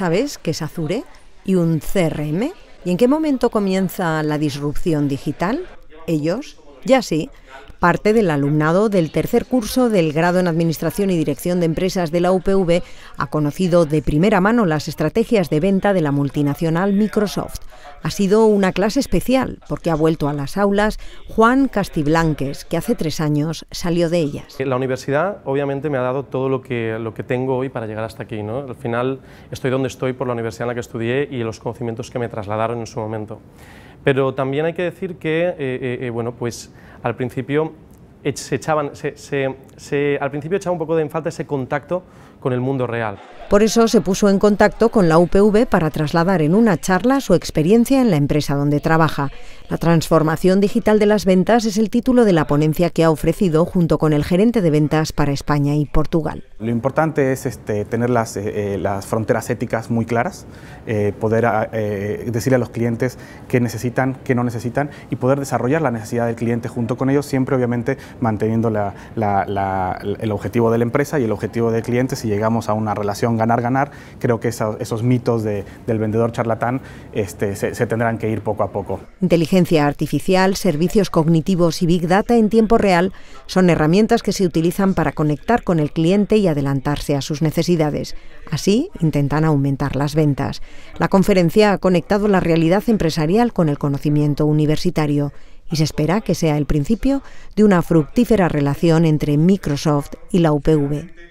¿Sabes qué es Azure y un CRM? ¿Y en qué momento comienza la disrupción digital? Ellos, ya sí, Parte del alumnado del tercer curso del grado en Administración y Dirección de Empresas de la UPV ha conocido de primera mano las estrategias de venta de la multinacional Microsoft. Ha sido una clase especial porque ha vuelto a las aulas Juan Castiblanques, que hace tres años salió de ellas. La universidad obviamente me ha dado todo lo que, lo que tengo hoy para llegar hasta aquí. Al final estoy donde estoy por la universidad en la que estudié y los conocimientos que me trasladaron en su momento. Pero también hay que decir que eh, eh, eh, bueno, pues al principio eh, echaban, al principio echaba un poco de en falta ese contacto con el mundo real. Por eso se puso en contacto con la UPV para trasladar en una charla su experiencia en la empresa donde trabaja. La transformación digital de las ventas es el título de la ponencia que ha ofrecido junto con el gerente de ventas para España y Portugal. Lo importante es este, tener eh, eh, las, fronteras éticas muy claras, poder ah, eh, decirle a los clientes qué necesitan, qué no necesitan y poder desarrollar la necesidad del cliente junto con ellos, siempre obviamente manteniendo el objetivo de la empresa y el objetivo del cliente. Si llegamos a una relación ganar-ganar, creo que esos, mitos del vendedor charlatán este, se, se tendrán que ir poco a poco. Inteligencia artificial, servicios cognitivos y Big Data en tiempo real son herramientas que se utilizan para conectar con el cliente y adelantarse a sus necesidades. Así intentan aumentar las ventas. La conferencia ha conectado la realidad empresarial con el conocimiento universitario y se espera que sea el principio de una fructífera relación entre Microsoft y la UPV.